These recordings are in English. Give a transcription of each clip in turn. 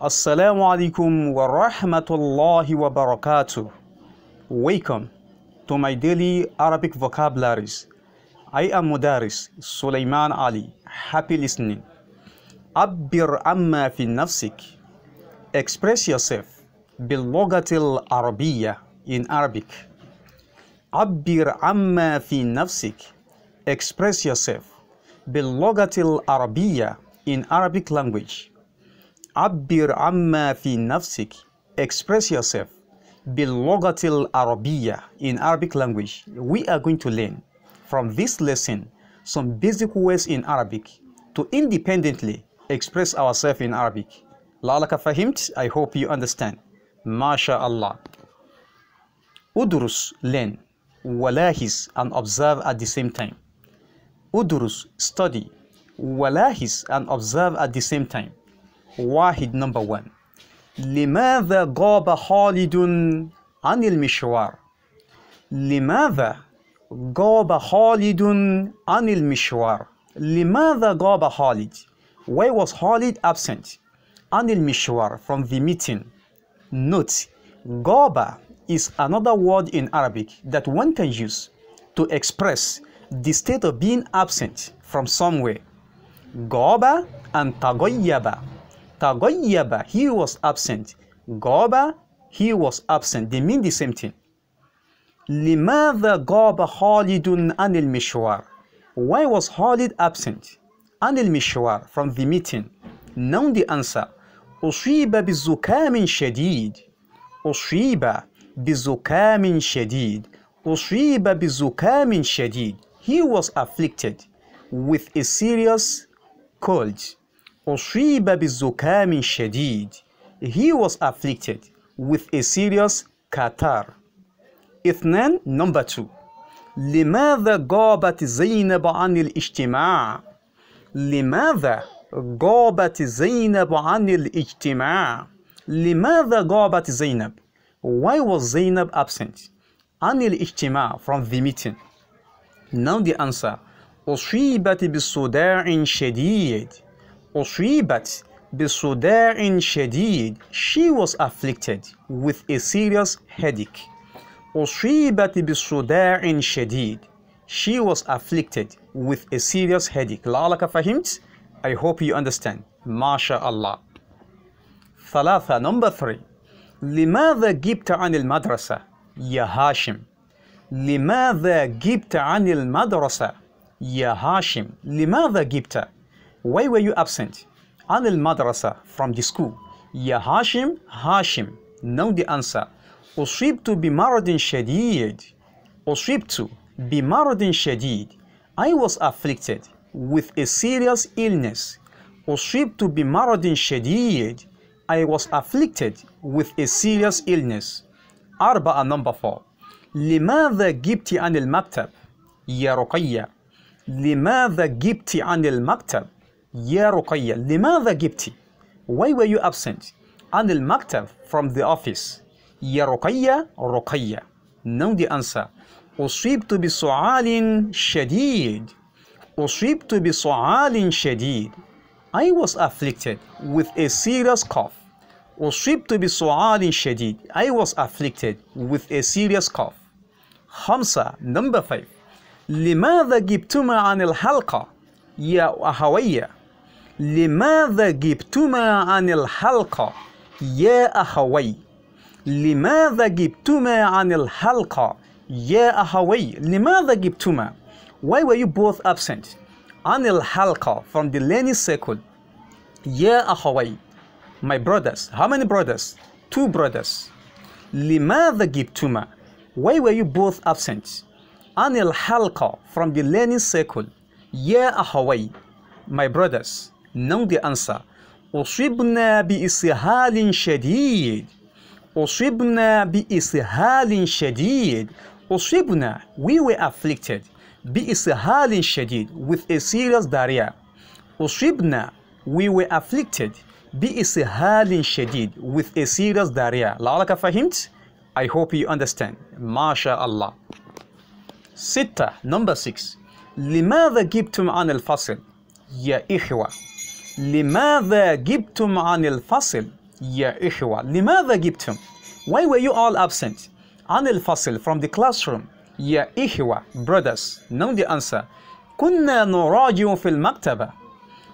Assalamu alaikum wa rahmatullahi wa barakatuh. Welcome to my daily Arabic vocabularies. I am Mudaris Sulaiman Ali. Happy listening. Abbir amma fi nafsik. Express yourself bilogatil Arabiya in Arabic. Abbir amma fi nafsik. Express yourself bilogatil Arabiya in Arabic language. عبر عما في نفسك express yourself باللغة العربية in Arabic language we are going to learn from this lesson some basic words in Arabic to independently express ourselves in Arabic لعلك فهمت I hope you understand ما شاء الله ادرس learn walahis and observe at the same time ادرس study walahis and observe at the same time واحد number one لماذا غاب خالد عن المشوار لماذا غاب خالد عن المشوار لماذا غاب خالد why was Khalid absent عن المشوار from the meeting note غاب is another word in Arabic that one can use to express the state of being absent from somewhere غاب and تغيب Tagayyaba, he was absent. Gaba, he was absent. They mean the same thing. لماذا غاب خالد عن المشوار? Why was Khalid absent? عن المشوار from the meeting. Now the answer. أصيب بزكام شديد. أصيب بزكام شديد. أصيب بزكام شديد. He was afflicted with a serious cold. أصيب بالزكام الشديد. He was afflicted with a serious catar. اثنان number two. لماذا غابت زينب عن الاجتماع؟ لماذا غابت زينب عن الاجتماع؟ لماذا غابت زينب؟ Why was Zainab absent? عن الاجتماع from the meeting. Now the answer. أصيبت بالصداع شديد. أصيبت بصداع شديد She was afflicted with a serious headache أصيبت بصداع شديد She was afflicted with a serious headache لعلك فهمت؟ I hope you understand ما شاء الله ثلاثة number three لماذا جبت عن المدرسة يا هاشم لماذا جبت عن المدرسة يا هاشم لماذا جبت why were you absent? Anil madrasa from the school. Ya Hashim, Hashim. Now the answer. Usibtu bimaradin shadid. Usibtu bimaradin shadid. I was afflicted with a serious illness. Usibtu bimaradin shadid. I was afflicted with a serious illness. Arba'a number four. لماذا جبت عن المكتب يا رقية لماذا جبت عن المكتب يا رقية لماذا جبتي why were you absent عن المكتب from the office يا رقية رقية know the answer أصيبت بسعال شديد أصيبت بسعال شديد I was afflicted with a serious cough أصيبت بسعال شديد I was afflicted with a serious cough خمسة number five لماذا جبتما عن الحلقة يا أهوية لماذا جبتما عن الحلقة يا أخوي لماذا جبتما عن الحلقة يا أخوي لماذا جبتما Why were you both absent? عن الحلقة from the learning circle يا أخوي My brothers How many brothers? Two brothers لماذا جبتما Why were you both absent? عن الحلقة from the learning circle يا أخوي My brothers não the answer أصبنا بإسهال شديد أصيبنا بإسهال شديد أصيبنا we were afflicted بإسهال شديد with a serious diarrhea أصيبنا we were afflicted بإسهال شديد with a serious diarrhea لعلك فهمت I hope you understand ما شاء الله ستة number six لماذا جبتم عن الفصل يا إخوة لماذا جبتم عن الفصل يا إخوة لماذا جبتم Why were you all absent عن الفصل from the classroom يا إخوة brothers know the answer كنا نراجع في المكتبة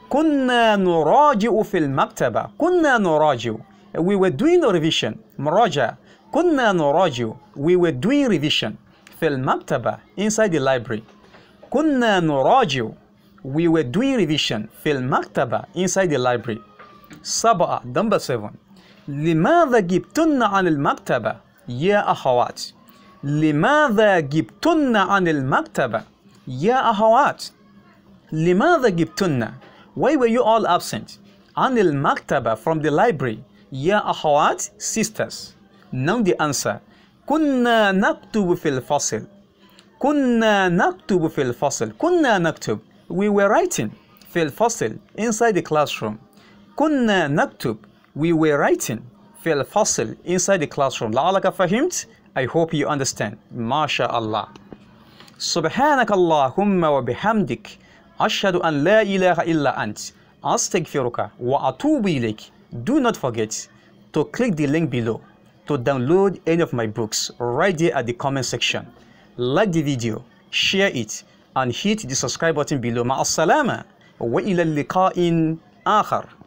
كنا نراجع في المكتبة كنا نراجع we were doing revision مراجعة كنا نراجع we were doing revision في المكتبة inside the library كنا نراجع we were doing revision في المكتبة inside the library سبعة number seven لماذا جبتنا عن المكتبة يا أخوات لماذا جبتنا عن المكتبة يا أخوات لماذا جبتنا why were you all absent عن المكتبة from the library يا أخوات sisters now the answer كنا نكتب في الفصل كنا نكتب في الفصل كنا نكتب We were writing في الفصل inside the classroom كنا نكتب we were writing في الفصل inside the classroom لعلك فهمت I hope you understand ما شاء الله سبحانك اللهم وبحمدك أشهد أن لا إله إلا أنت أستغفرك وأتوب إليك Do not forget to click the link below to download any of my books right there at the comment section. Like the video, share it, and hit the subscribe button below. مع السلامة وإلى اللقاء آخر